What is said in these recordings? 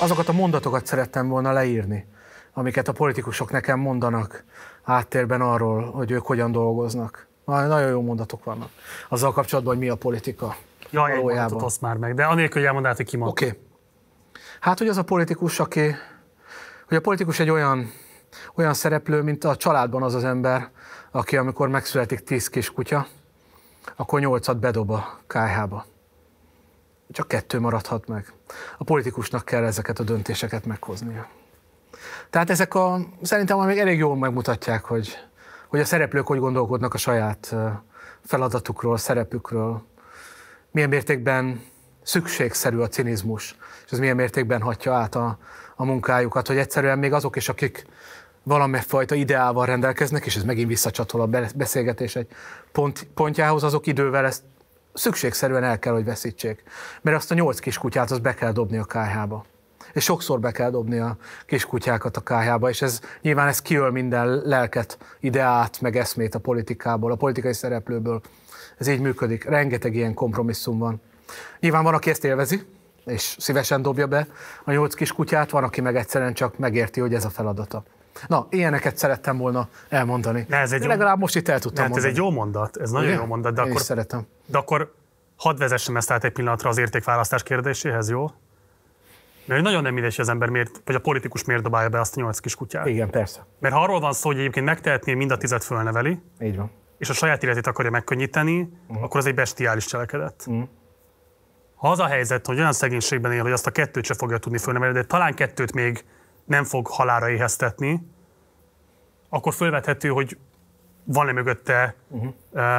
azokat a mondatokat szerettem volna leírni, amiket a politikusok nekem mondanak áttérben arról, hogy ők hogyan dolgoznak. Nagyon jó mondatok vannak. Azzal kapcsolatban, hogy mi a politika. Jaj, egy azt már meg, de anélkül, hogy elmondanád, hogy ki Oké. Okay. Hát, hogy az a politikus, aki... Hogy a politikus egy olyan, olyan szereplő, mint a családban az az ember, aki amikor megszületik tíz kis kutya, akkor nyolcat bedob a kájhába csak kettő maradhat meg. A politikusnak kell ezeket a döntéseket meghoznia. Tehát ezek a, szerintem még elég jól megmutatják, hogy, hogy a szereplők hogy gondolkodnak a saját feladatukról, szerepükről, milyen mértékben szükségszerű a cinizmus, és ez milyen mértékben hatja át a, a munkájukat, hogy egyszerűen még azok is, akik fajta ideával rendelkeznek, és ez megint visszacsatol a beszélgetés egy pont, pontjához, azok idővel ezt szükségszerűen el kell, hogy veszítsék. Mert azt a nyolc kiskutyát, az be kell dobni a kájhába. És sokszor be kell dobni a kiskutyákat a kájhába, és ez nyilván ez kiöl minden lelket, ideát, meg eszmét a politikából, a politikai szereplőből. Ez így működik. Rengeteg ilyen kompromisszum van. Nyilván van, aki ezt élvezi, és szívesen dobja be a nyolc kiskutyát, van, aki meg egyszerűen csak megérti, hogy ez a feladata. Na, ilyeneket szerettem volna elmondani. Ne, ez egy jó... Legalább most itt el tudtam ne, hát mondani. Ez egy jó mondat, ez nagyon Igen? jó mondat, de Én akkor... szeretem. De akkor hadd vezessem ezt át egy pillanatra az értékválasztás kérdéséhez, jó? Mert nagyon nem mindegy, hogy az ember miért, vagy a politikus miért dobálja be azt a nyolc kis kutyát. Igen, persze. Mert ha arról van szó, hogy egyébként megtehetné, mind a tizet fölneveli, Így van. és a saját életét akarja megkönnyíteni, uh-huh. akkor az egy bestiális cselekedet. Uh-huh. Ha az a helyzet, hogy olyan szegénységben él, hogy azt a kettőt se fogja tudni fölnevelni, de talán kettőt még nem fog halára éheztetni, akkor fölvethető, hogy van-e mögötte uh-huh.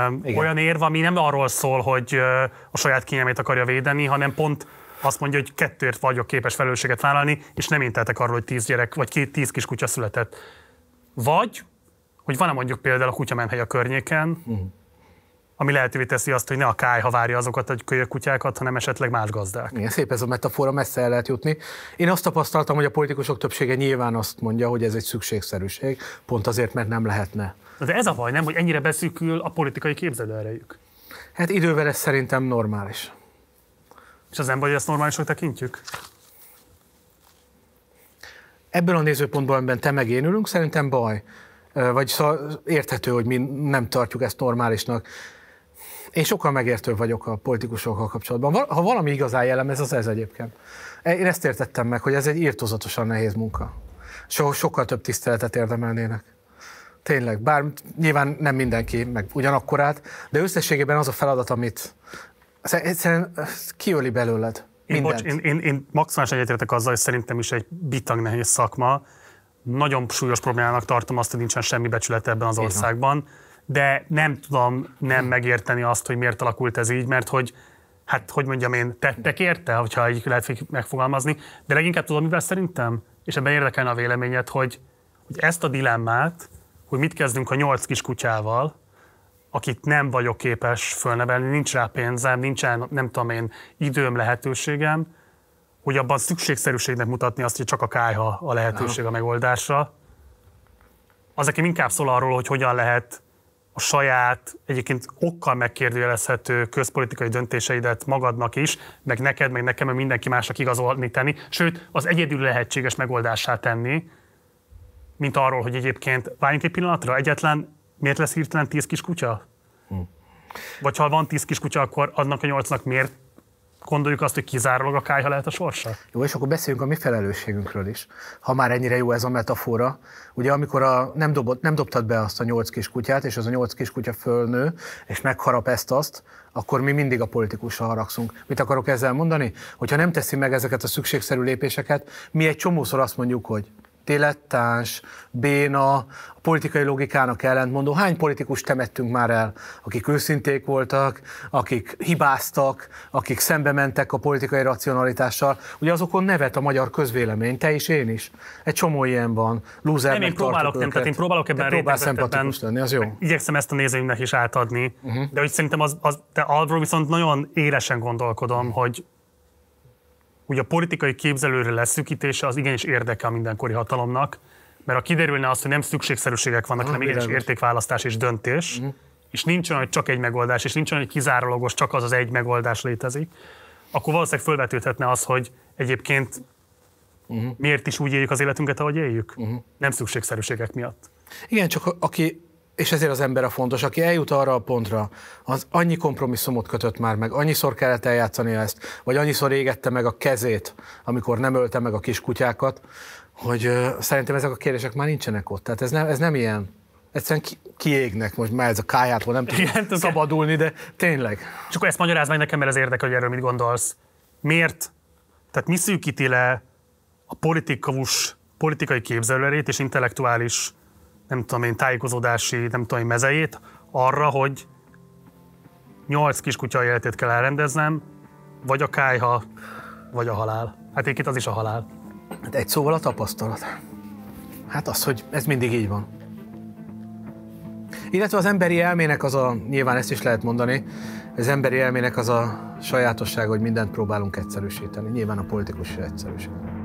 Mhm. ö, olyan érv, ami nem arról szól, hogy ö, a saját kényelmét akarja védeni, hanem pont azt mondja, hogy kettőért vagyok képes felelősséget vállalni, és nem inteltek arról, hogy tíz gyerek, vagy két, tíz kis kutya született. Vagy, hogy van-e mondjuk például a kutyamenhely a környéken, uh-huh ami lehetővé teszi azt, hogy ne a kájha várja azokat a kölyök kutyákat, hanem esetleg más gazdák. Igen, szép ez a metafora, messze el lehet jutni. Én azt tapasztaltam, hogy a politikusok többsége nyilván azt mondja, hogy ez egy szükségszerűség, pont azért, mert nem lehetne. De ez a baj, nem, hogy ennyire beszűkül a politikai képzelőerejük? Hát idővel ez szerintem normális. És az ember, hogy ezt normálisnak tekintjük? Ebből a nézőpontból, amiben te meg én ülünk, szerintem baj. Vagy szóval érthető, hogy mi nem tartjuk ezt normálisnak. Én sokkal megértőbb vagyok a politikusokkal kapcsolatban. Ha valami igazán ez az ez egyébként. E, én ezt értettem meg, hogy ez egy írtózatosan nehéz munka. So, sokkal több tiszteletet érdemelnének. Tényleg, bár nyilván nem mindenki, meg ugyanakkorát, de összességében az a feladat, amit egyszerűen kiöli belőled. Én, bocs, én, én, én maximálisan egyetértek azzal, hogy szerintem is egy bitang nehéz szakma. Nagyon súlyos problémának tartom azt, hogy nincsen semmi becsület ebben az országban. Igen de nem tudom nem hm. megérteni azt, hogy miért alakult ez így, mert hogy hát hogy mondjam én, tettek érte, hogyha így lehet megfogalmazni, de leginkább tudom, mivel szerintem, és ebben érdekelne a véleményed, hogy, hogy ezt a dilemmát, hogy mit kezdünk a nyolc kis kutyával, akit nem vagyok képes fölnevelni, nincs rá pénzem, nincsen, nem tudom én, időm, lehetőségem, hogy abban szükségszerűségnek mutatni azt, hogy csak a kájha a lehetőség a megoldásra, az aki inkább szól arról, hogy hogyan lehet a saját, egyébként okkal megkérdőjelezhető közpolitikai döntéseidet magadnak is, meg neked, meg nekem, meg mindenki másnak igazolni tenni, sőt, az egyedül lehetséges megoldásá tenni, mint arról, hogy egyébként várjunk egy pillanatra, egyetlen miért lesz hirtelen tíz kis kutya? Hm. Vagy ha van tíz kis kutya, akkor annak a nyolcnak miért gondoljuk azt, hogy kizárólag a kályha lehet a sorsa? Jó, és akkor beszéljünk a mi felelősségünkről is. Ha már ennyire jó ez a metafora, ugye amikor a, nem, dobott, nem dobtad be azt a nyolc kis kutyát, és az a nyolc kis kutya fölnő, és megharap ezt azt, akkor mi mindig a politikusra haragszunk. Mit akarok ezzel mondani? Hogyha nem teszi meg ezeket a szükségszerű lépéseket, mi egy csomószor azt mondjuk, hogy dilettáns, béna, a politikai logikának ellentmondó. Hány politikus temettünk már el, akik őszinték voltak, akik hibáztak, akik szembe mentek a politikai racionalitással. Ugye azokon nevet a magyar közvélemény, te is, én is. Egy csomó ilyen van. Lúzer nem, én próbálok, nem, tehát én próbálok ebben próbál szemplatikus lenni, az jó. Igyekszem ezt a nézőinknek is átadni, uh-huh. de hogy szerintem az, az, de arról viszont nagyon élesen gondolkodom, hogy hogy a politikai képzelőre leszűkítése az igenis érdeke a mindenkori hatalomnak, mert ha kiderülne az, hogy nem szükségszerűségek vannak, ah, hanem igenis értékválasztás és döntés, uh-huh. és nincs olyan, hogy csak egy megoldás, és nincs olyan, hogy kizárólagos, csak az az egy megoldás létezik, akkor valószínűleg felvetődhetne az, hogy egyébként uh-huh. miért is úgy éljük az életünket, ahogy éljük? Uh-huh. Nem szükségszerűségek miatt. Igen, csak aki és ezért az ember a fontos, aki eljut arra a pontra, az annyi kompromisszumot kötött már meg, annyiszor kellett eljátszani ezt, vagy annyiszor égette meg a kezét, amikor nem ölte meg a kis kutyákat, hogy uh, szerintem ezek a kérdések már nincsenek ott. Tehát ez nem, ez nem ilyen. Egyszerűen ki, kiégnek most már ez a kájától, nem tud szabadulni, de tényleg. És akkor ezt magyarázd meg nekem, mert ez érdekel, hogy erről mit gondolsz. Miért? Tehát mi szűkíti le a politikavus, politikai képzelőerét és intellektuális nem tudom én, tájékozódási, nem tudom én, mezejét arra, hogy nyolc kiskutya életét kell elrendeznem, vagy a kájha, vagy a halál. Hát én az is a halál. Hát egy szóval a tapasztalat. Hát az, hogy ez mindig így van. Illetve az emberi elmének az a, nyilván ezt is lehet mondani, az emberi elmének az a sajátosság, hogy mindent próbálunk egyszerűsíteni. Nyilván a politikus is egyszerűsíteni.